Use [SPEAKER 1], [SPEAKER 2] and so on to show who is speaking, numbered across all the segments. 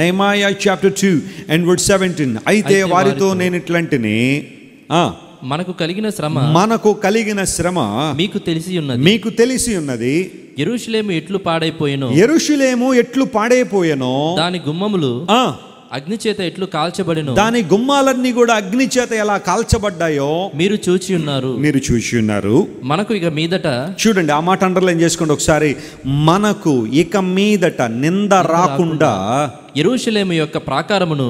[SPEAKER 1] నైమాయా chapter two and word seventeen అయితే వారితో నేను ఇట్లాంటిని మనకు కలిగిన శ్రమ మనకు కలిగిన శ్రమ మీకు తెలిసి ఉన్నది మీకు తెలిసి ఉన్నది ఎరుషులేము ఎట్లు పాడైపోయాను ఎరుషులేము ఎట్లు పాడైపోయానో దాని గుమ్మములు అగ్ని చేత ఎట్లు కాల్చబడిన దాని గుమ్మాలన్నీ కూడా అగ్ని చేత ఎలా కాల్చబడ్డాయో మీరు చూచి ఉన్నారు మీరు చూచి ఉన్నారు మనకు ఇక మీదట చూడండి ఆ మాట అండర్లైన్ చేసుకోండి ఒకసారి మనకు ఇక మీదట నింద రాకుండా ఎరుషలేము యొక్క ప్రాకారమును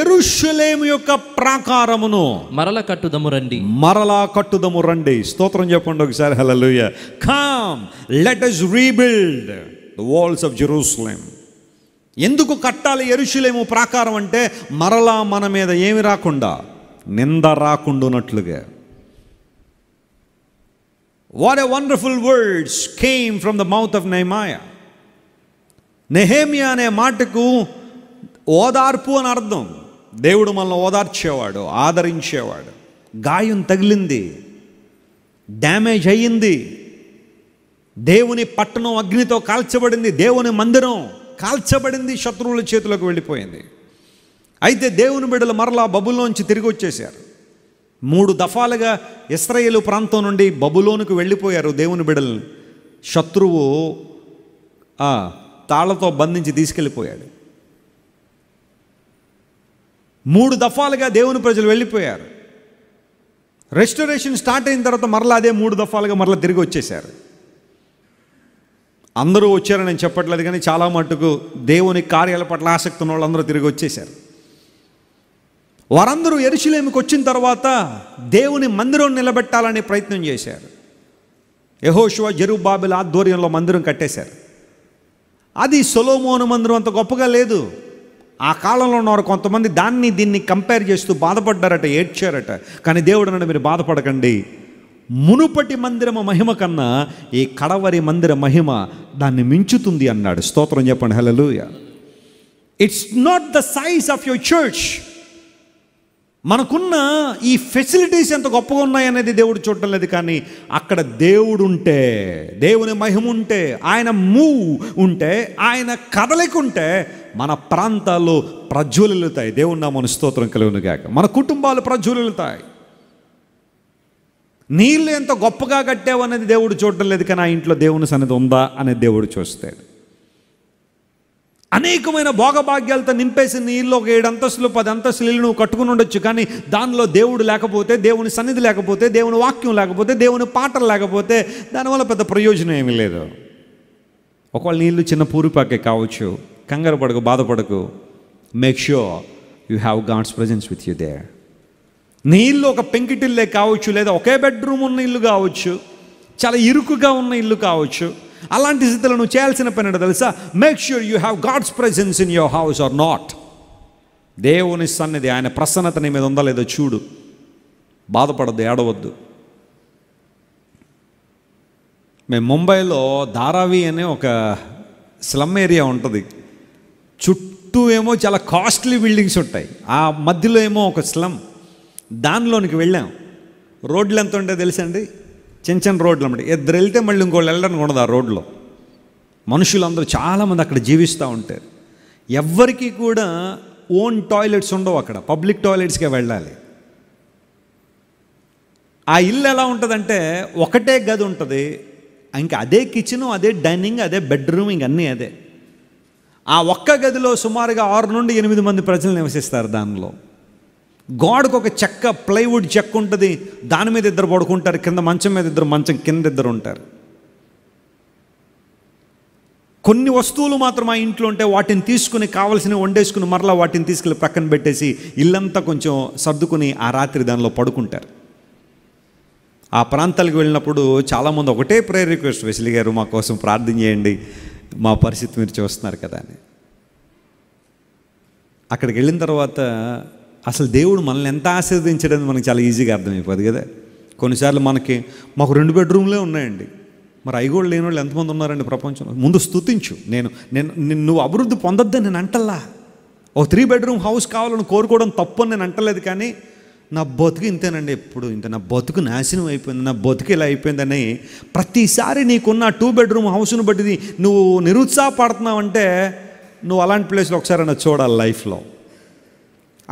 [SPEAKER 1] ఎరుషలేము యొక్క ప్రాకారమును మరల కట్టుదము రండి మరలా కట్టుదము రండి స్తోత్రం చెప్పండి ఒకసారి hallelujah come let us rebuild the walls of Jerusalem ఎందుకు కట్టాలి ఎరుషులేము ప్రాకారం అంటే మరలా మన మీద ఏమి రాకుండా నింద రాకుండానట్లుగా what a wonderful words came from the mouth of Nehemiah Nehemiah అనే మాటకు ఓదార్పు అని అర్థం దేవుడు మనల్ని ఓదార్చేవాడు ఆదరించేవాడు గాయం తగిలింది డ్యామేజ్ అయ్యింది దేవుని పట్టణం అగ్నితో కాల్చబడింది దేవుని మందిరం కాల్చబడింది శత్రువుల చేతిలోకి వెళ్ళిపోయింది అయితే దేవుని బిడ్డలు మరలా బబులోంచి తిరిగి వచ్చేశారు మూడు దఫాలుగా ఇస్రాయేలు ప్రాంతం నుండి బబులోనికి వెళ్ళిపోయారు దేవుని బిడలు శత్రువు తాళ్లతో బంధించి తీసుకెళ్ళిపోయాడు మూడు దఫాలుగా దేవుని ప్రజలు వెళ్ళిపోయారు రెస్టరేషన్ స్టార్ట్ అయిన తర్వాత మరలా అదే మూడు దఫాలుగా మరలా తిరిగి వచ్చేశారు అందరూ వచ్చారని నేను చెప్పట్లేదు కానీ చాలా మటుకు దేవుని కార్యాల పట్ల ఆసక్తి ఉన్న వాళ్ళందరూ తిరిగి వచ్చేశారు వారందరూ ఎరుశలేమికి వచ్చిన తర్వాత దేవుని మందిరం నిలబెట్టాలని ప్రయత్నం చేశారు యహోశివ జరుబాబిల ఆధ్వర్యంలో మందిరం కట్టేశారు అది సొలోమోను మందిరం అంత గొప్పగా లేదు ఆ కాలంలో ఉన్నవారు కొంతమంది దాన్ని దీన్ని కంపేర్ చేస్తూ బాధపడ్డారట ఏడ్చారట కానీ దేవుడు నన్ను మీరు బాధపడకండి మునుపటి మందిరము మహిమ కన్నా ఈ కడవరి మందిర మహిమ దాన్ని మించుతుంది అన్నాడు స్తోత్రం చెప్పండి హలలు it's not the size of your church మనకున్న ఈ ఫెసిలిటీస్ ఎంత గొప్పగా ఉన్నాయనేది దేవుడు చూడటం లేదు కానీ అక్కడ దేవుడు ఉంటే దేవుని మహిమ ఉంటే ఆయన మూ ఉంటే ఆయన కదలిక ఉంటే మన ప్రాంతాల్లో ప్రజ్వలితాయి దేవుడు నా మన స్తోత్రం కలుగును గాక మన కుటుంబాలు ప్రజ్వలితాయి నీళ్ళు ఎంత గొప్పగా కట్టావు అనేది దేవుడు చూడటం లేదు కానీ ఆ ఇంట్లో దేవుని సన్నిధి ఉందా అనేది దేవుడు చూస్తాడు అనేకమైన భోగభాగ్యాలతో నింపేసి నీళ్ళు ఒక ఏడు అంతస్తులు పది అంతస్తులు ఇల్లు నువ్వు కట్టుకుని ఉండొచ్చు కానీ దానిలో దేవుడు లేకపోతే దేవుని సన్నిధి లేకపోతే దేవుని వాక్యం లేకపోతే దేవుని పాటలు లేకపోతే దానివల్ల పెద్ద ప్రయోజనం ఏమీ లేదు ఒకవేళ నీళ్ళు చిన్న పూరిపాకే కావచ్చు కంగారు పడకు బాధపడకు make sure you have God's presence with you there నీ ఇల్లు ఒక పెంకిటిల్లే కావచ్చు లేదా ఒకే బెడ్రూమ్ ఉన్న ఇల్లు కావచ్చు చాలా ఇరుకుగా ఉన్న ఇల్లు కావచ్చు అలాంటి స్థితిలో నువ్వు చేయాల్సిన పని తెలుసా make sure you have God's presence in your house or not దేవుని సన్నిధి ఆయన ప్రసన్నత నీ మీద ఉందా లేదో చూడు బాధపడద్దు ఏడవద్దు మేము ముంబైలో ధారావి అనే ఒక స్లమ్ ఏరియా ఉంటుంది చుట్టూ ఏమో చాలా కాస్ట్లీ బిల్డింగ్స్ ఉంటాయి ఆ మధ్యలో ఏమో ఒక స్లమ్ దానిలోనికి వెళ్ళాం రోడ్లు ఎంత ఉంటాయో తెలుసండి చిన్న చిన్న రోడ్లు అమ్మటి ఇద్దరు వెళ్తే మళ్ళీ ఇంకోళ్ళు వెళ్ళడానికి ఉండదు ఆ రోడ్లో మనుషులందరూ చాలామంది అక్కడ జీవిస్తూ ఉంటారు ఎవ్వరికి కూడా ఓన్ టాయిలెట్స్ ఉండవు అక్కడ పబ్లిక్ టాయిలెట్స్కే వెళ్ళాలి ఆ ఇల్లు ఎలా ఉంటుందంటే ఒకటే గది ఉంటుంది ఇంకా అదే కిచెను అదే డైనింగ్ అదే బెడ్రూమ్ ఇంక అన్నీ అదే ఆ ఒక్క గదిలో సుమారుగా ఆరు నుండి ఎనిమిది మంది ప్రజలు నివసిస్తారు దానిలో గోడకు ఒక చెక్క ప్లైవుడ్ చెక్క ఉంటుంది దాని మీద ఇద్దరు పడుకుంటారు కింద మంచం మీద ఇద్దరు మంచం కింద ఇద్దరు ఉంటారు కొన్ని వస్తువులు మాత్రం ఆ ఇంట్లో ఉంటే వాటిని తీసుకుని కావలసినవి వండేసుకుని మరలా వాటిని తీసుకెళ్ళి ప్రక్కన పెట్టేసి ఇల్లంతా కొంచెం సర్దుకుని ఆ రాత్రి దానిలో పడుకుంటారు ఆ ప్రాంతాలకు వెళ్ళినప్పుడు చాలామంది ఒకటే ప్రేయర్ రిక్వెస్ట్ వెసిలి గారు మా కోసం ప్రార్థన చేయండి మా పరిస్థితి మీరు చూస్తున్నారు కదా అని అక్కడికి వెళ్ళిన తర్వాత అసలు దేవుడు మనల్ని ఎంత ఆశీర్వదించడం మనకి చాలా ఈజీగా అర్థమైపోదు కదా కొన్నిసార్లు మనకి మాకు రెండు బెడ్రూమ్లే ఉన్నాయండి మరి అవి కూడా లేని వాళ్ళు ఎంతమంది ఉన్నారండి ప్రపంచంలో ముందు స్థుతించు నేను నేను నువ్వు అభివృద్ధి పొందొద్దని నేను అంటల్లా ఓ త్రీ బెడ్రూమ్ హౌస్ కావాలని కోరుకోవడం తప్పు నేను అంటలేదు కానీ నా బతుకు ఇంతేనండి ఎప్పుడు ఇంత నా బతుకు నాశనం అయిపోయింది నా బతుకు ఇలా అయిపోయిందని ప్రతిసారి నీకున్న టూ బెడ్రూమ్ హౌస్ను బట్టి నువ్వు నిరుత్సాహపడుతున్నావంటే నువ్వు అలాంటి ప్లేస్లో ఒకసారి చూడాలి లైఫ్లో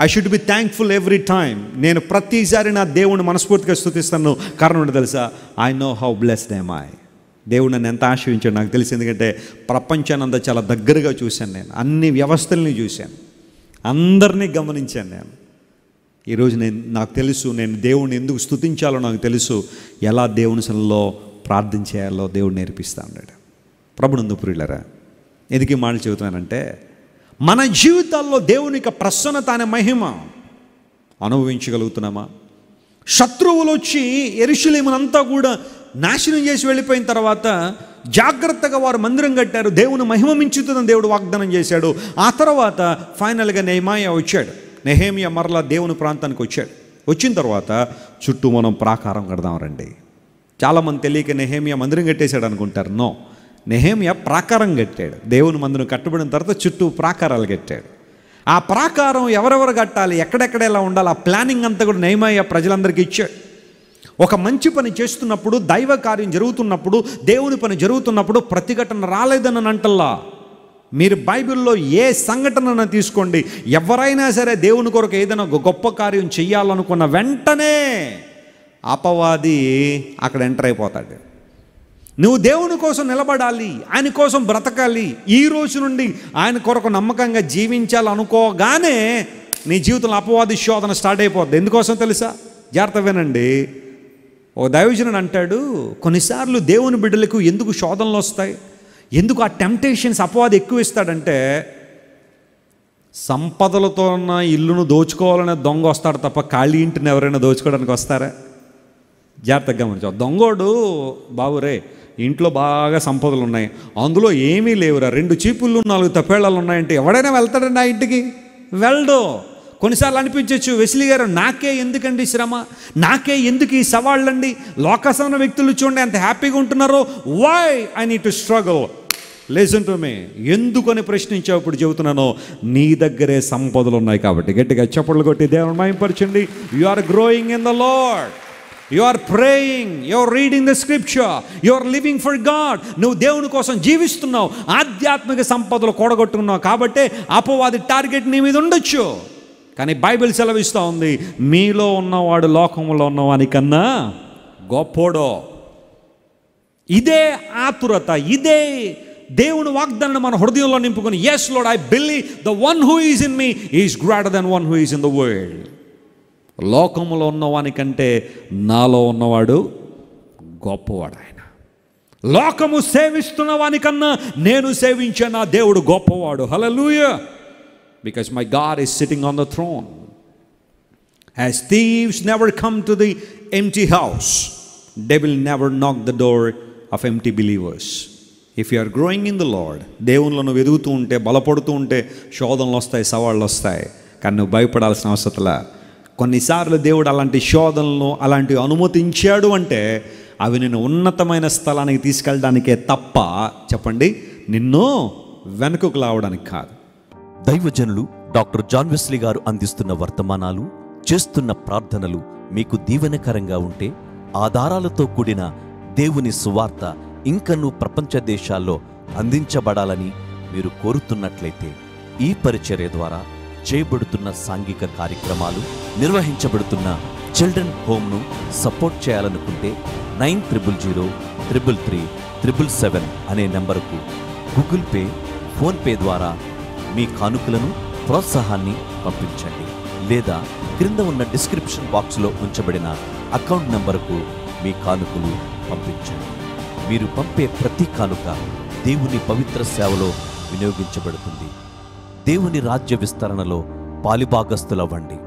[SPEAKER 1] I should be thankful every time నేను ప్రతిసారి నా దేవుణ్ణి మనస్ఫూర్తిగా స్థుతిస్తాను కారణం ఏంటో తెలుసా I know how blessed I దేవుడు నన్ను ఎంత ఆశ్రయించాడు నాకు తెలిసి ఎందుకంటే ప్రపంచాన్ని అంతా చాలా దగ్గరగా చూశాను నేను అన్ని వ్యవస్థల్ని చూశాను అందరినీ గమనించాను నేను ఈరోజు నేను నాకు తెలుసు నేను దేవుణ్ణి ఎందుకు స్థుతించాలో నాకు తెలుసు ఎలా దేవుని సనలో ప్రార్థన చేయాలో దేవుడు నేర్పిస్తా ఉన్నాడు ప్రభునందు ప్రియులరా ఎందుకు మాటలు చెబుతున్నానంటే మన జీవితాల్లో దేవుని యొక్క ప్రసన్నత అనే మహిమ అనుభవించగలుగుతున్నామా శత్రువులు వచ్చి ఎరుషులేమునంతా కూడా నాశనం చేసి వెళ్ళిపోయిన తర్వాత జాగ్రత్తగా వారు మందిరం కట్టారు దేవుని మహిమ మించుతుందని దేవుడు వాగ్దానం చేశాడు ఆ తర్వాత ఫైనల్గా నెహమాయ వచ్చాడు నెహేమియ మరలా దేవుని ప్రాంతానికి వచ్చాడు వచ్చిన తర్వాత చుట్టూ మనం ప్రాకారం కడదాం రండి చాలామంది తెలియక నెహేమియా మందిరం కట్టేశాడు అనుకుంటారు నో నెహేమియా ప్రాకారం కట్టాడు దేవుని మందును కట్టుబడిన తర్వాత చుట్టూ ప్రాకారాలు కట్టాడు ఆ ప్రాకారం ఎవరెవరు కట్టాలి ఎక్కడెక్కడ ఎలా ఉండాలి ఆ ప్లానింగ్ అంతా కూడా నెహమయ్య ప్రజలందరికీ ఇచ్చాడు ఒక మంచి పని చేస్తున్నప్పుడు దైవ కార్యం జరుగుతున్నప్పుడు దేవుని పని జరుగుతున్నప్పుడు ప్రతిఘటన రాలేదని అంటల్లా మీరు బైబిల్లో ఏ సంఘటనను తీసుకోండి ఎవరైనా సరే దేవుని కొరకు ఏదైనా ఒక గొప్ప కార్యం చేయాలనుకున్న వెంటనే అపవాది అక్కడ ఎంటర్ అయిపోతాడు నువ్వు దేవుని కోసం నిలబడాలి ఆయన కోసం బ్రతకాలి ఈ రోజు నుండి ఆయన కొరకు నమ్మకంగా జీవించాలి అనుకోగానే నీ జీవితంలో అపవాది శోధన స్టార్ట్ అయిపోద్ది ఎందుకోసం తెలుసా జాగ్రత్తవేనండి ఓ దైవజనుడు అంటాడు కొన్నిసార్లు దేవుని బిడ్డలకు ఎందుకు శోధనలు వస్తాయి ఎందుకు ఆ టెంప్టేషన్స్ అపవాది ఎక్కువ ఇస్తాడంటే సంపదలతో ఉన్న ఇల్లును దోచుకోవాలనే దొంగ వస్తాడు తప్ప ఖాళీ ఇంటిని ఎవరైనా దోచుకోవడానికి వస్తారా జాగ్రత్తగా గమనించావు దొంగోడు బాబురే ఇంట్లో బాగా సంపదలు ఉన్నాయి అందులో ఏమీ లేవురా రెండు చీపుళ్ళు నాలుగు తప్పేళ్ళలు ఉన్నాయంటే ఎవడైనా వెళ్తాడండి ఆ ఇంటికి వెళ్ళడు కొన్నిసార్లు అనిపించవచ్చు వెసిలి గారు నాకే ఎందుకండి శ్రమ నాకే ఎందుకు ఈ సవాళ్ళండి లోకసన వ్యక్తులు చూడండి ఎంత హ్యాపీగా ఉంటున్నారో why I need to struggle lesson to me ఎందుకని ప్రశ్నించావు ఇప్పుడు చెబుతున్నాను నీ దగ్గరే సంపదలు ఉన్నాయి కాబట్టి గట్టిగా చప్పట్లు కొట్టి దేవుని మాయంపరచండి you are growing in the Lord you are praying you are reading the scripture you are living for God నువ్వు దేవుని కోసం జీవిస్తున్నావు ఆధ్యాత్మిక సంపదలు కూడగొట్టుకున్నావు కాబట్టి అపవాది టార్గెట్ నీ మీద ఉండొచ్చు కానీ బైబిల్ సెలవిస్తూ ఉంది మీలో ఉన్నవాడు లోకంలో ఉన్నవాని కన్నా గొప్పోడో ఇదే ఆతురత ఇదే దేవుని వాగ్దానాన్ని మన హృదయంలో నింపుకుని yes Lord I believe the one who is in me is greater than one who is in the world లోకములో ఉన్నవానికంటే నాలో ఉన్నవాడు గొప్పవాడు ఆయన లోకము సేవిస్తున్న వానికన్నా నేను సేవించే నా దేవుడు గొప్పవాడు లూయ because my God is sitting on the throne has thieves never come to the empty house they will never knock the door of empty believers if you are growing in the Lord దేవుళ్ళు నువ్వు ఎదుగుతూ ఉంటే బలపడుతూ ఉంటే శోధనలు వస్తాయి సవాళ్ళు వస్తాయి కానీ నువ్వు భయపడాల్సిన అవసరంలా కొన్నిసార్లు దేవుడు అలాంటి శోధనలను అలాంటివి అనుమతించాడు అంటే అవి నేను ఉన్నతమైన స్థలానికి తీసుకెళ్ళడానికే తప్ప చెప్పండి నిన్ను వెనుకకు లావడానికి కాదు దైవజనులు డాక్టర్ జాన్ వెస్లీ గారు అందిస్తున్న వర్తమానాలు చేస్తున్న ప్రార్థనలు మీకు దీవెనకరంగా ఉంటే ఆధారాలతో కూడిన దేవుని సువార్త ఇంకనూ ప్రపంచ దేశాల్లో అందించబడాలని మీరు కోరుతున్నట్లయితే ఈ పరిచర్య ద్వారా చేయబడుతున్న సాంఘిక కార్యక్రమాలు నిర్వహించబడుతున్న చిల్డ్రన్ హోమ్ను సపోర్ట్ చేయాలనుకుంటే nine triple zero triple three triple seven అనే నెంబరుకు గూగుల్ పే ఫోన్పే ద్వారా మీ కానుకలను ప్రోత్సాహాన్ని పంపించండి లేదా క్రింద ఉన్న డిస్క్రిప్షన్ బాక్స్లో ఉంచబడిన అకౌంట్ నంబరుకు మీ కానుకలు పంపించండి మీరు పంపే ప్రతి కానుక దేవుని పవిత్ర సేవలో వినియోగించబడుతుంది దేవుని రాజ్య విస్తరణలో పాలిభాగస్తులవ్వండి